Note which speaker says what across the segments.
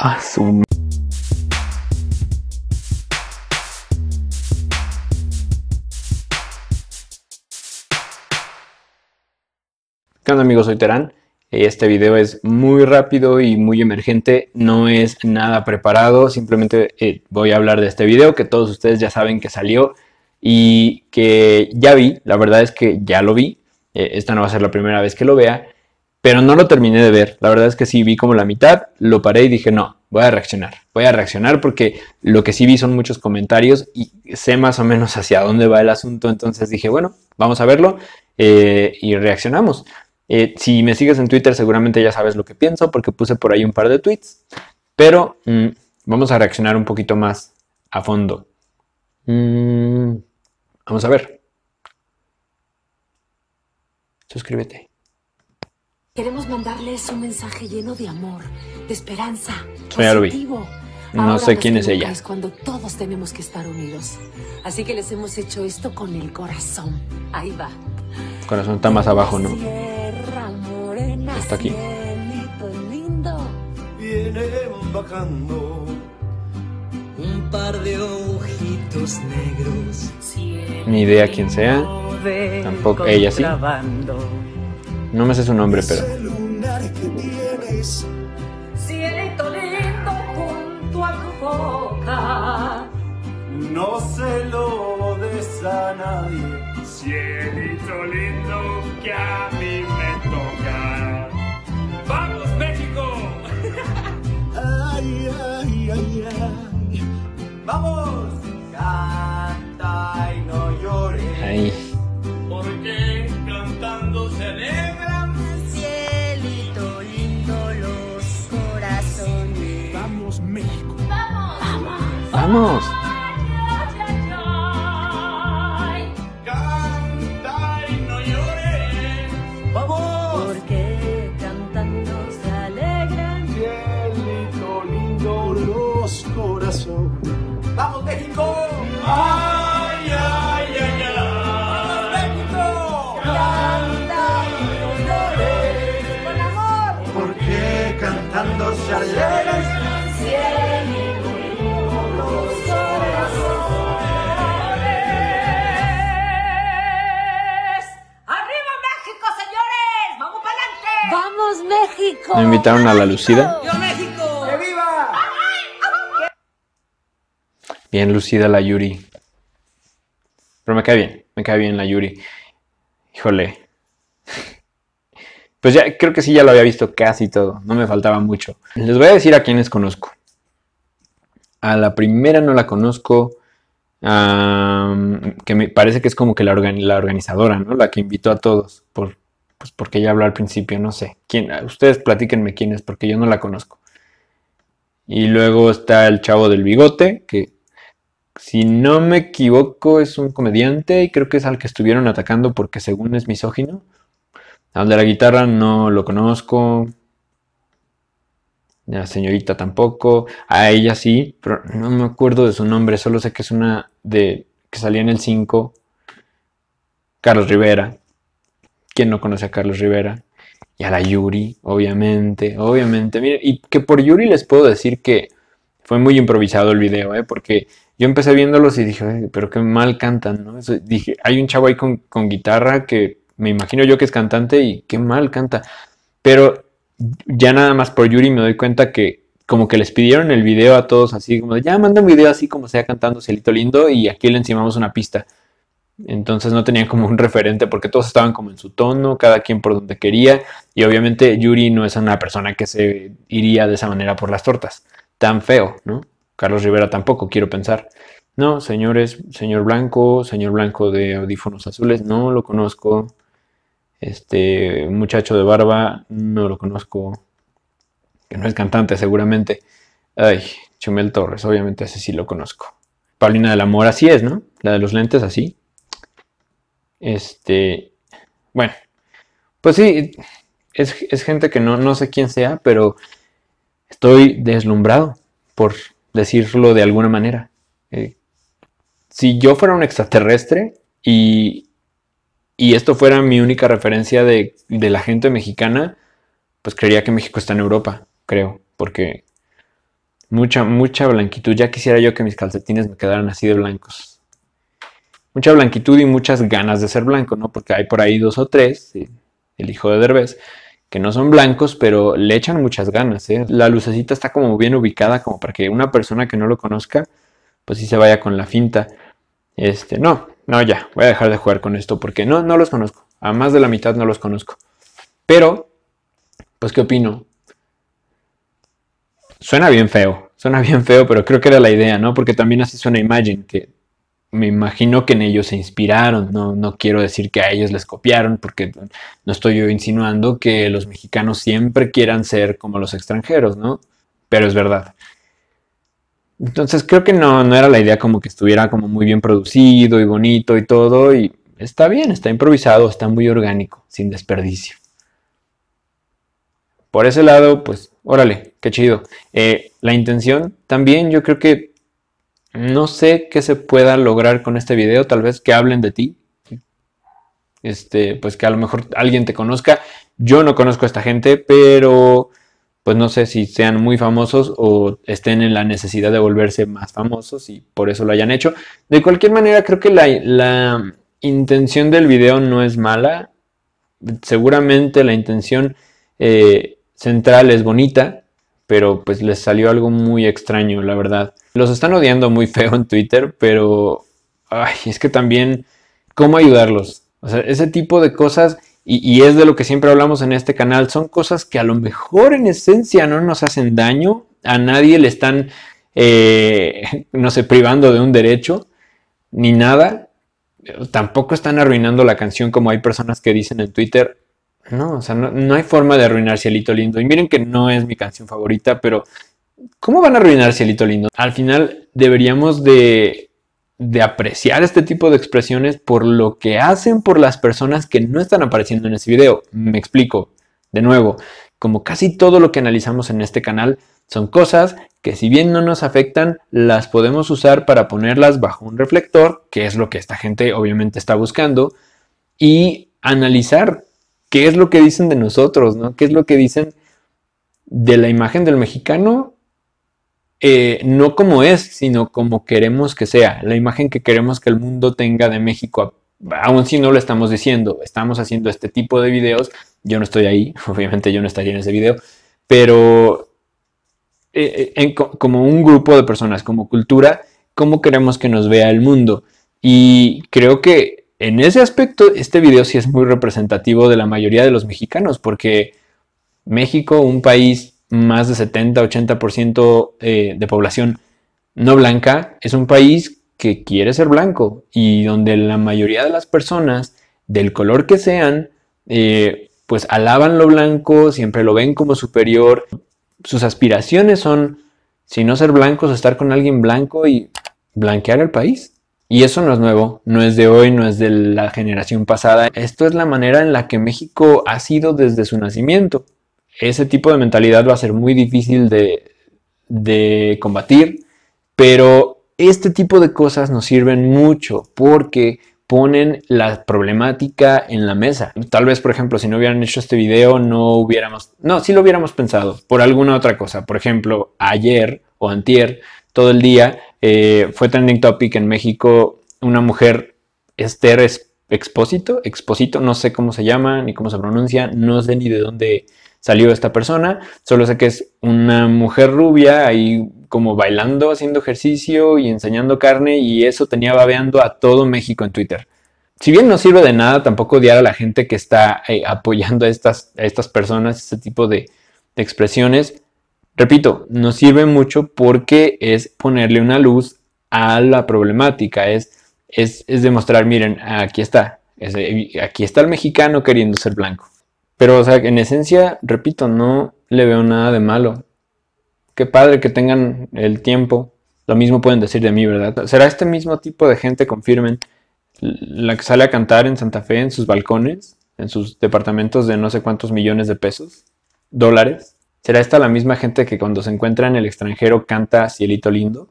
Speaker 1: A ¿Qué onda amigos? Soy Terán. Eh, este video es muy rápido y muy emergente, no es nada preparado, simplemente eh, voy a hablar de este video que todos ustedes ya saben que salió y que ya vi, la verdad es que ya lo vi, eh, esta no va a ser la primera vez que lo vea pero no lo terminé de ver. La verdad es que sí vi como la mitad, lo paré y dije, no, voy a reaccionar. Voy a reaccionar porque lo que sí vi son muchos comentarios y sé más o menos hacia dónde va el asunto. Entonces dije, bueno, vamos a verlo eh, y reaccionamos. Eh, si me sigues en Twitter seguramente ya sabes lo que pienso porque puse por ahí un par de tweets, pero mm, vamos a reaccionar un poquito más a fondo. Mm, vamos a ver. Suscríbete. Queremos mandarles un mensaje lleno de amor, de esperanza, positivo. No sé quién es ella. Es cuando todos tenemos que estar unidos. Así que les hemos hecho esto con el corazón. Ahí va. corazón está más abajo, ¿no? Está aquí. un par de ojitos negros. Ni idea quién sea. Tampoco ella sí. No me sé su nombre, pero. Cielito lindo junto a tu boca. No se lo des a nadie. Cielito lindo que a mí me toca. ¡Vamos, México! ay, ay, ay, ay. ¡Vamos! ¡Vamos! invitaron a la Lucida. Bien lucida la Yuri. Pero me cae bien, me cae bien la Yuri. Híjole. Pues ya creo que sí, ya lo había visto casi todo. No me faltaba mucho. Les voy a decir a quiénes conozco. A la primera no la conozco. que me parece que es como que la, la organizadora, ¿no? La que invitó a todos por pues porque ya habló al principio, no sé. ¿Quién? Ustedes platíquenme quién es, porque yo no la conozco. Y luego está el chavo del bigote, que si no me equivoco es un comediante y creo que es al que estuvieron atacando porque según es misógino. Al de la guitarra no lo conozco. La señorita tampoco. A ella sí, pero no me acuerdo de su nombre, solo sé que es una de que salía en el 5. Carlos Rivera quien no conoce a Carlos Rivera? Y a la Yuri, obviamente, obviamente. y que por Yuri les puedo decir que fue muy improvisado el video, ¿eh? porque yo empecé viéndolos y dije, pero qué mal cantan, ¿no? dije, hay un chavo ahí con, con guitarra que me imagino yo que es cantante y qué mal canta. Pero ya nada más por Yuri me doy cuenta que como que les pidieron el video a todos así como, ya manda un video así como sea cantando Cielito Lindo y aquí le encimamos una pista. Entonces no tenían como un referente porque todos estaban como en su tono, cada quien por donde quería. Y obviamente Yuri no es una persona que se iría de esa manera por las tortas. Tan feo, ¿no? Carlos Rivera tampoco, quiero pensar. No, señores, señor Blanco, señor Blanco de audífonos azules, no lo conozco. Este muchacho de barba, no lo conozco. Que no es cantante seguramente. Ay, Chumel Torres, obviamente ese sí lo conozco. Paulina del Amor así es, ¿no? La de los lentes, así. Este, bueno, pues sí, es, gente que no, no sé quién sea, pero estoy deslumbrado, por decirlo de alguna manera. Eh, si yo fuera un extraterrestre y, y esto fuera mi única referencia de, de, la gente mexicana, pues creería que México está en Europa, creo, porque mucha, mucha blanquitud. Ya quisiera yo que mis calcetines me quedaran así de blancos mucha blanquitud y muchas ganas de ser blanco, ¿no? Porque hay por ahí dos o tres, el hijo de Derbez, que no son blancos, pero le echan muchas ganas, ¿eh? La lucecita está como bien ubicada, como para que una persona que no lo conozca, pues sí se vaya con la finta. Este, no, no, ya, voy a dejar de jugar con esto porque no, no los conozco. A más de la mitad no los conozco. Pero, pues, ¿qué opino? Suena bien feo, suena bien feo, pero creo que era la idea, ¿no? Porque también así suena imagen que me imagino que en ellos se inspiraron, no, quiero decir que a ellos les copiaron, porque no estoy yo insinuando que los mexicanos siempre quieran ser como los extranjeros, ¿no? Pero es verdad. Entonces creo que no, no era la idea como que estuviera como muy bien producido y bonito y todo, y está bien, está improvisado, está muy orgánico, sin desperdicio. Por ese lado, pues, órale, qué chido. Eh, la intención también yo creo que no sé qué se pueda lograr con este video, tal vez que hablen de ti. Este, pues que a lo mejor alguien te conozca. Yo no conozco a esta gente, pero pues no sé si sean muy famosos o estén en la necesidad de volverse más famosos y por eso lo hayan hecho. De cualquier manera, creo que la, intención del video no es mala. Seguramente la intención eh, central es bonita, pero pues les salió algo muy extraño, la verdad. Los están odiando muy feo en Twitter, pero ay, es que también, ¿cómo ayudarlos? O sea, ese tipo de cosas, y, es de lo que siempre hablamos en este canal, son cosas que a lo mejor en esencia no nos hacen daño, a nadie le están, eh, no sé, privando de un derecho, ni nada. Tampoco están arruinando la canción como hay personas que dicen en Twitter. No, o sea, no, hay forma de arruinar Cielito Lindo. Y miren que no es mi canción favorita, pero ¿cómo van a arruinar Cielito Lindo? Al final deberíamos de, apreciar este tipo de expresiones por lo que hacen por las personas que no están apareciendo en ese video. Me explico. De nuevo, como casi todo lo que analizamos en este canal, son cosas que si bien no nos afectan, las podemos usar para ponerlas bajo un reflector, que es lo que esta gente obviamente está buscando, y analizar qué es lo que dicen de nosotros, ¿Qué es lo que dicen de la imagen del mexicano? Eh, no como es, sino como queremos que sea, la imagen que queremos que el mundo tenga de México, aún si no lo estamos diciendo, estamos haciendo este tipo de videos, yo no estoy ahí, obviamente yo no estaría en ese video, pero eh, eh, como un grupo de personas, como cultura, cómo queremos que nos vea el mundo. Y creo que en ese aspecto, este video sí es muy representativo de la mayoría de los mexicanos, porque México, un país más de 70-80% eh, de población no blanca, es un país que quiere ser blanco y donde la mayoría de las personas, del color que sean, eh, pues alaban lo blanco, siempre lo ven como superior. Sus aspiraciones son, si no ser blancos, estar con alguien blanco y blanquear el país. Y eso no es nuevo, no es de hoy, no es de la generación pasada. Esto es la manera en la que México ha sido desde su nacimiento. Ese tipo de mentalidad va a ser muy difícil de, combatir, pero este tipo de cosas nos sirven mucho porque ponen la problemática en la mesa. Tal vez, por ejemplo, si no hubieran hecho este video, no hubiéramos, no, si lo hubiéramos pensado por alguna otra cosa. Por ejemplo, ayer o antier, todo el día eh, fue trending topic en México una mujer, Esther Expósito, no sé cómo se llama ni cómo se pronuncia, no sé ni de dónde salió esta persona, solo sé que es una mujer rubia ahí como bailando, haciendo ejercicio y enseñando carne y eso tenía babeando a todo México en Twitter. Si bien no sirve de nada tampoco odiar a la gente que está eh, apoyando a estas, estas personas, este tipo de expresiones, Repito, no sirve mucho porque es ponerle una luz a la problemática, es, es, es demostrar, miren, aquí está, aquí está el mexicano queriendo ser blanco. Pero, o sea, en esencia, repito, no le veo nada de malo. Qué padre que tengan el tiempo. Lo mismo pueden decir de mí, ¿verdad? ¿Será este mismo tipo de gente, confirmen, la que sale a cantar en Santa Fe en sus balcones, en sus departamentos de no sé cuántos millones de pesos, dólares? ¿Será esta la misma gente que cuando se encuentra en el extranjero canta Cielito Lindo?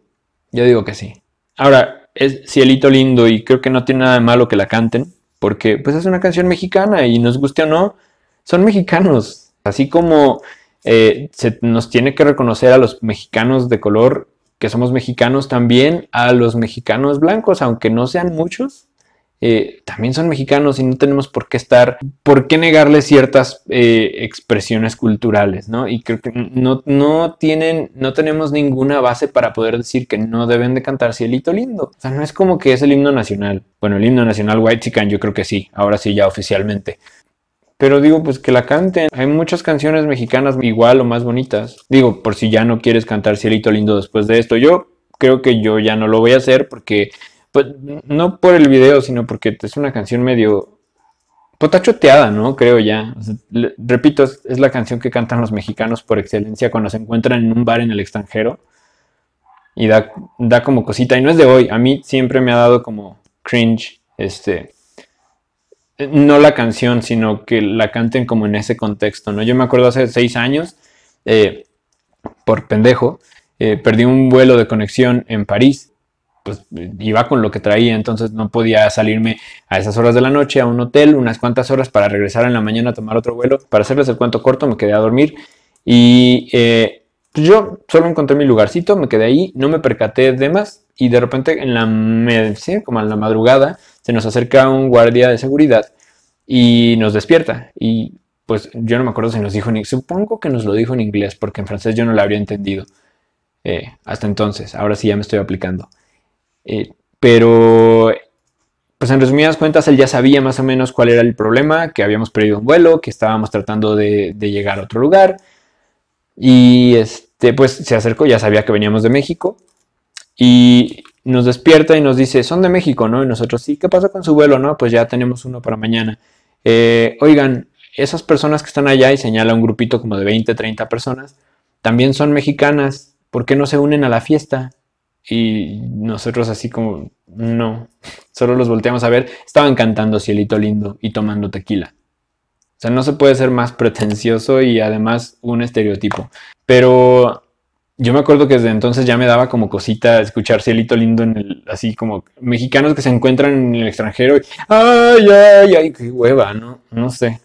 Speaker 1: Yo digo que sí. Ahora, es Cielito Lindo y creo que no tiene nada de malo que la canten, porque pues es una canción mexicana y nos guste o no, son mexicanos. Así como eh, se nos tiene que reconocer a los mexicanos de color que somos mexicanos también, a los mexicanos blancos, aunque no sean muchos, eh, también son mexicanos y no tenemos por qué estar, por qué negarles ciertas eh, expresiones culturales, ¿no? Y creo que no, no, tienen, no tenemos ninguna base para poder decir que no deben de cantar Cielito Lindo. O sea, no es como que es el himno nacional. Bueno, el himno nacional White Chican yo creo que sí, ahora sí ya oficialmente. Pero digo, pues que la canten. Hay muchas canciones mexicanas igual o más bonitas. Digo, por si ya no quieres cantar Cielito Lindo después de esto, yo creo que yo ya no lo voy a hacer porque pues, no por el video, sino porque es una canción medio. potachoteada pues, ¿no? Creo ya. repito, es, la canción que cantan los mexicanos por excelencia cuando se encuentran en un bar en el extranjero. Y da, da como cosita. Y no es de hoy. A mí siempre me ha dado como cringe. Este. No la canción, sino que la canten como en ese contexto, ¿no? Yo me acuerdo hace seis años. Eh, por pendejo. Eh, perdí un vuelo de conexión en París pues iba con lo que traía, entonces no podía salirme a esas horas de la noche a un hotel unas cuantas horas para regresar en la mañana a tomar otro vuelo. Para hacerles el cuento corto, me quedé a dormir y eh, pues, yo solo encontré mi lugarcito, me quedé ahí, no me percaté de más y de repente en la, como en la madrugada se nos acerca un guardia de seguridad y nos despierta y pues yo no me acuerdo si nos dijo ni supongo que nos lo dijo en inglés porque en francés yo no lo habría entendido eh, hasta entonces, ahora sí ya me estoy aplicando. Eh, pero, pues en resumidas cuentas, él ya sabía más o menos cuál era el problema, que habíamos perdido un vuelo, que estábamos tratando de, llegar a otro lugar. Y este, pues se acercó, ya sabía que veníamos de México. Y nos despierta y nos dice, son de México, ¿no? Y nosotros, sí, ¿qué pasa con su vuelo? No, pues ya tenemos uno para mañana. Eh, oigan, esas personas que están allá y señala un grupito como de 20, 30 personas, también son mexicanas, ¿por qué no se unen a la fiesta? Y nosotros así como, no, solo los volteamos a ver, estaban cantando Cielito Lindo y tomando tequila. O sea, no se puede ser más pretencioso y además un estereotipo. Pero yo me acuerdo que desde entonces ya me daba como cosita escuchar Cielito Lindo en el, así como mexicanos que se encuentran en el extranjero. ay, ay, ay, qué hueva, ¿no? No sé.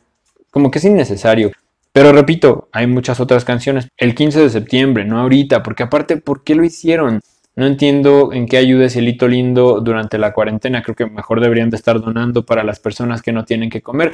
Speaker 1: Como que es innecesario. Pero repito, hay muchas otras canciones. El 15 de septiembre, no ahorita, porque aparte, ¿por qué lo hicieron? No entiendo en qué ayuda ese hito Lindo durante la cuarentena. Creo que mejor deberían de estar donando para las personas que no tienen que comer,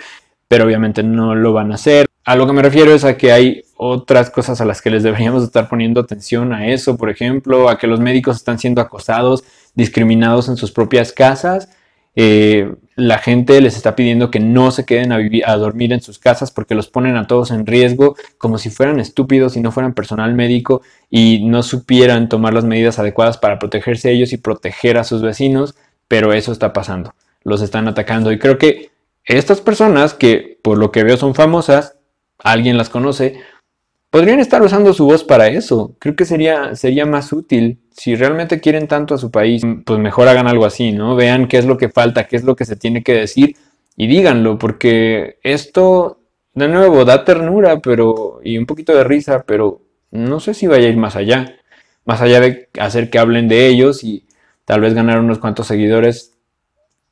Speaker 1: pero obviamente no lo van a hacer. A lo que me refiero es a que hay otras cosas a las que les deberíamos estar poniendo atención a eso, por ejemplo, a que los médicos están siendo acosados, discriminados en sus propias casas eh, la gente les está pidiendo que no se queden a, vivir, a dormir en sus casas porque los ponen a todos en riesgo, como si fueran estúpidos y no fueran personal médico y no supieran tomar las medidas adecuadas para protegerse a ellos y proteger a sus vecinos, pero eso está pasando, los están atacando y creo que estas personas que por lo que veo son famosas, alguien las conoce, Podrían estar usando su voz para eso. Creo que sería, sería más útil. Si realmente quieren tanto a su país, pues mejor hagan algo así, ¿no? Vean qué es lo que falta, qué es lo que se tiene que decir y díganlo, porque esto, de nuevo, da ternura pero, y un poquito de risa, pero no sé si vaya a ir más allá. Más allá de hacer que hablen de ellos y tal vez ganar unos cuantos seguidores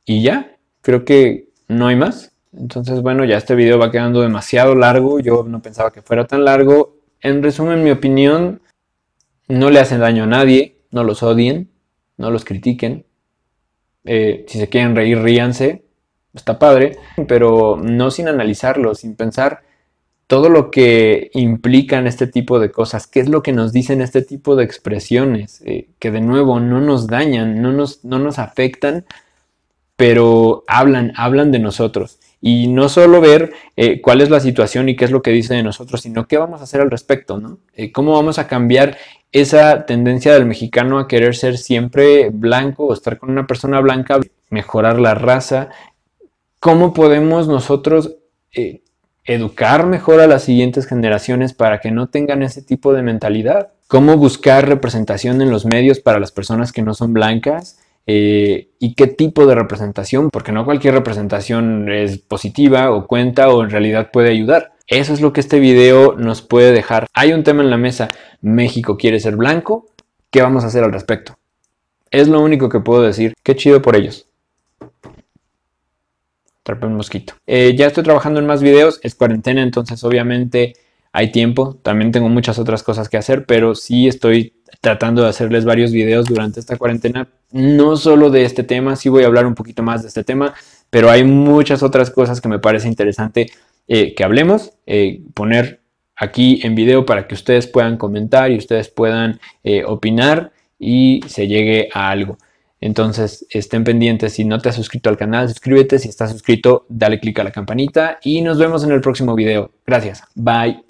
Speaker 1: y ya. Creo que no hay más. Entonces, bueno, ya este video va quedando demasiado largo. Yo no pensaba que fuera tan largo. En resumen, mi opinión, no le hacen daño a nadie, no los odien, no los critiquen. Eh, si se quieren reír, ríanse. Está padre, pero no sin analizarlo, sin pensar todo lo que implican este tipo de cosas, qué es lo que nos dicen este tipo de expresiones, eh, que de nuevo no nos dañan, no no nos afectan, pero hablan, hablan de nosotros y no solo ver eh, cuál es la situación y qué es lo que dice de nosotros, sino qué vamos a hacer al respecto, ¿no? Eh, ¿Cómo vamos a cambiar esa tendencia del mexicano a querer ser siempre blanco o estar con una persona blanca, mejorar la raza? ¿Cómo podemos nosotros eh, educar mejor a las siguientes generaciones para que no tengan ese tipo de mentalidad? ¿Cómo buscar representación en los medios para las personas que no son blancas? Eh, y qué tipo de representación, porque no cualquier representación es positiva o cuenta o en realidad puede ayudar. Eso es lo que este video nos puede dejar. Hay un tema en la mesa, México quiere ser blanco, ¿qué vamos a hacer al respecto? Es lo único que puedo decir, qué chido por ellos. Trape un mosquito. Eh, ya estoy trabajando en más videos, es cuarentena, entonces obviamente hay tiempo. También tengo muchas otras cosas que hacer, pero sí estoy tratando de hacerles varios videos durante esta cuarentena, no solo de este tema, sí voy a hablar un poquito más de este tema, pero hay muchas otras cosas que me parece interesante eh, que hablemos, eh, poner aquí en video para que ustedes puedan comentar y ustedes puedan eh, opinar y se llegue a algo. Entonces estén pendientes, si no te has suscrito al canal, suscríbete, si estás suscrito, dale clic a la campanita y nos vemos en el próximo video. Gracias, bye.